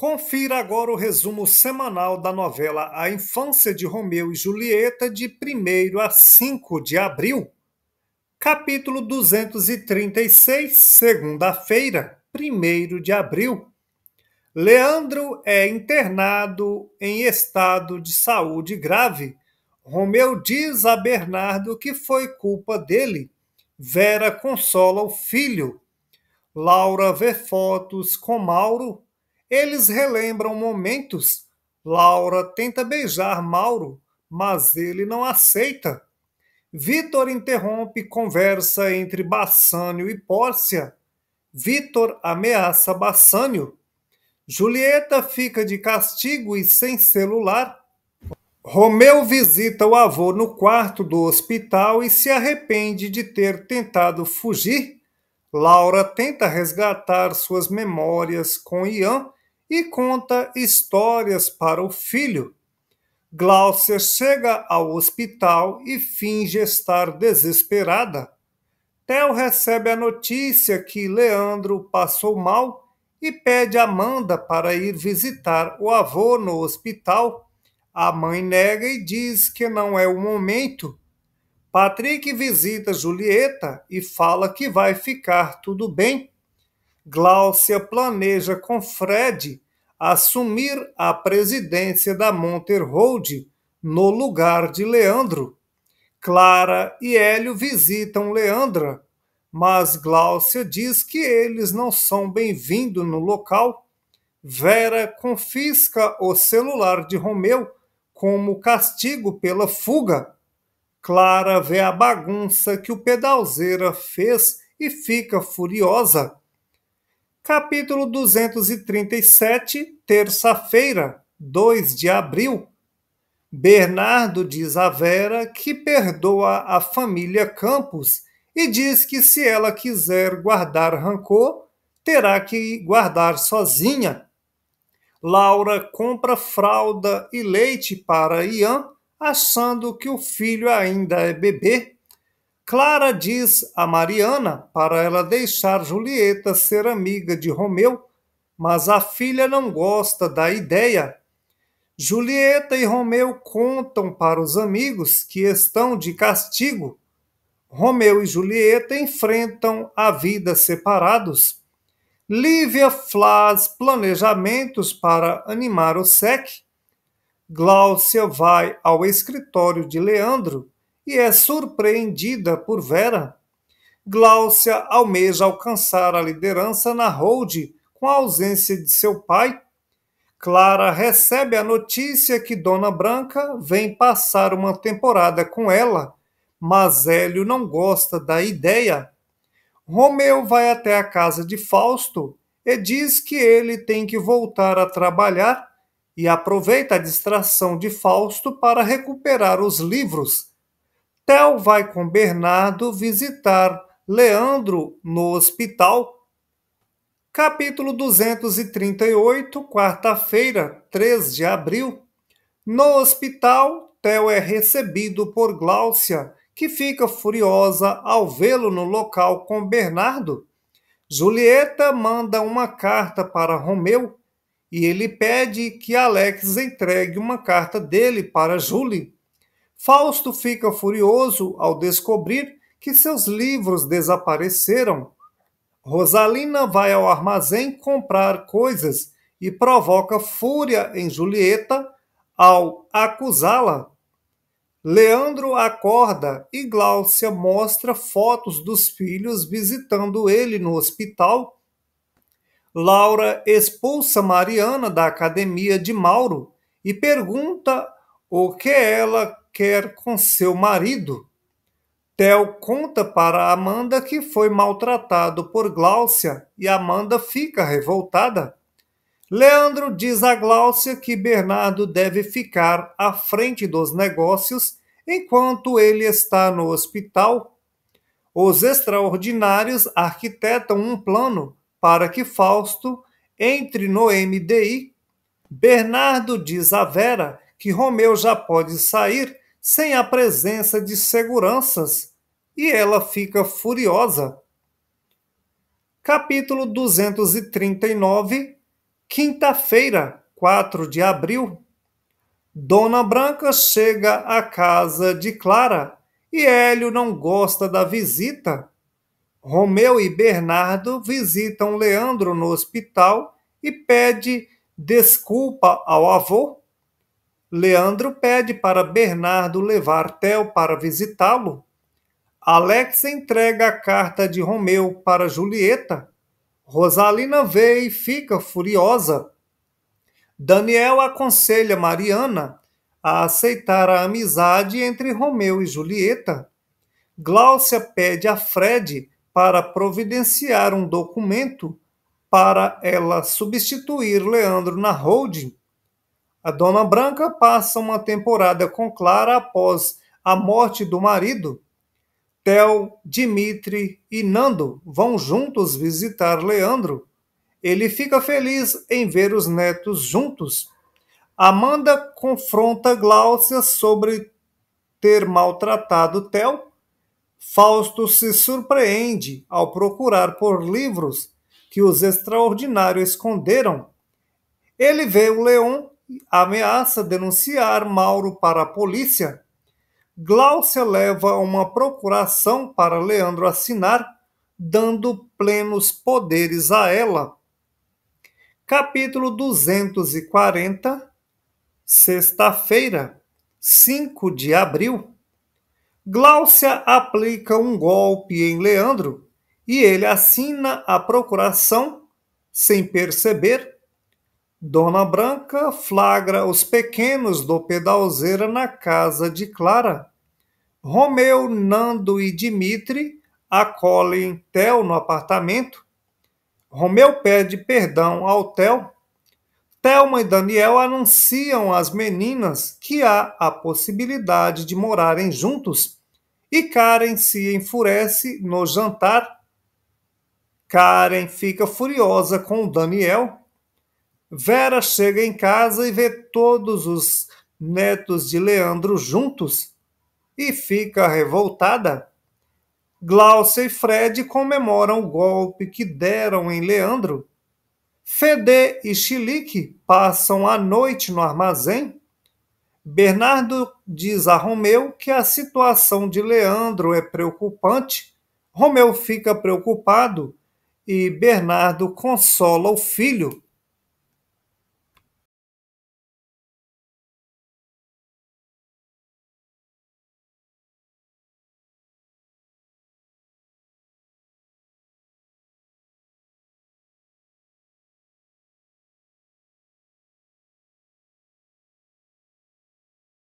Confira agora o resumo semanal da novela A Infância de Romeu e Julieta, de 1 a 5 de abril. Capítulo 236, segunda-feira, 1 de abril. Leandro é internado em estado de saúde grave. Romeu diz a Bernardo que foi culpa dele. Vera consola o filho. Laura vê fotos com Mauro eles relembram momentos. Laura tenta beijar Mauro, mas ele não aceita. Vitor interrompe conversa entre Bassânio e Pórcia. Vitor ameaça Bassânio. Julieta fica de castigo e sem celular. Romeu visita o avô no quarto do hospital e se arrepende de ter tentado fugir. Laura tenta resgatar suas memórias com Ian e conta histórias para o filho. Glaucia chega ao hospital e finge estar desesperada. Theo recebe a notícia que Leandro passou mal e pede Amanda para ir visitar o avô no hospital. A mãe nega e diz que não é o momento. Patrick visita Julieta e fala que vai ficar tudo bem. Gláucia planeja com Fred assumir a presidência da Monter no lugar de Leandro. Clara e Hélio visitam Leandra, mas Gláucia diz que eles não são bem-vindos no local. Vera confisca o celular de Romeu como castigo pela fuga. Clara vê a bagunça que o pedalzeira fez e fica furiosa. Capítulo 237, terça-feira, 2 de abril. Bernardo diz a Vera que perdoa a família Campos e diz que se ela quiser guardar rancor, terá que guardar sozinha. Laura compra fralda e leite para Ian, achando que o filho ainda é bebê. Clara diz a Mariana para ela deixar Julieta ser amiga de Romeu, mas a filha não gosta da ideia. Julieta e Romeu contam para os amigos que estão de castigo. Romeu e Julieta enfrentam a vida separados. Lívia faz planejamentos para animar o SEC. Gláucia vai ao escritório de Leandro e é surpreendida por Vera. Glaucia almeja alcançar a liderança na Hold com a ausência de seu pai. Clara recebe a notícia que Dona Branca vem passar uma temporada com ela, mas Hélio não gosta da ideia. Romeu vai até a casa de Fausto e diz que ele tem que voltar a trabalhar e aproveita a distração de Fausto para recuperar os livros Theo vai com Bernardo visitar Leandro no hospital. Capítulo 238, quarta-feira, 3 de abril. No hospital, Theo é recebido por Gláucia, que fica furiosa ao vê-lo no local com Bernardo. Julieta manda uma carta para Romeu e ele pede que Alex entregue uma carta dele para Julie. Fausto fica furioso ao descobrir que seus livros desapareceram. Rosalina vai ao armazém comprar coisas e provoca fúria em Julieta ao acusá-la. Leandro acorda e Gláucia mostra fotos dos filhos visitando ele no hospital. Laura expulsa Mariana da academia de Mauro e pergunta o que ela quer com seu marido. Theo conta para Amanda que foi maltratado por Gláucia e Amanda fica revoltada. Leandro diz a Gláucia que Bernardo deve ficar à frente dos negócios enquanto ele está no hospital. Os extraordinários arquitetam um plano para que Fausto entre no MDI. Bernardo diz a Vera que Romeu já pode sair sem a presença de seguranças e ela fica furiosa. Capítulo 239, quinta-feira, 4 de abril. Dona Branca chega à casa de Clara e Hélio não gosta da visita. Romeu e Bernardo visitam Leandro no hospital e pede desculpa ao avô. Leandro pede para Bernardo levar Theo para visitá-lo. Alex entrega a carta de Romeu para Julieta. Rosalina vê e fica furiosa. Daniel aconselha Mariana a aceitar a amizade entre Romeu e Julieta. Glaucia pede a Fred para providenciar um documento para ela substituir Leandro na holding. A dona Branca passa uma temporada com Clara após a morte do marido. Tel, Dimitri e Nando vão juntos visitar Leandro. Ele fica feliz em ver os netos juntos. Amanda confronta Gláucia sobre ter maltratado Tel. Fausto se surpreende ao procurar por livros que os extraordinários esconderam. Ele vê o Leon ameaça denunciar Mauro para a polícia, Glaucia leva uma procuração para Leandro assinar, dando plenos poderes a ela. Capítulo 240, sexta-feira, 5 de abril. Glaucia aplica um golpe em Leandro e ele assina a procuração, sem perceber Dona Branca flagra os pequenos do Pedalzeira na casa de Clara. Romeu, Nando e Dimitri acolhem Tel no apartamento. Romeu pede perdão ao Tel. Thelma e Daniel anunciam às meninas que há a possibilidade de morarem juntos e Karen se enfurece no jantar. Karen fica furiosa com Daniel Vera chega em casa e vê todos os netos de Leandro juntos e fica revoltada. Glaucia e Fred comemoram o golpe que deram em Leandro. Fedê e Chilique passam a noite no armazém. Bernardo diz a Romeu que a situação de Leandro é preocupante. Romeu fica preocupado e Bernardo consola o filho.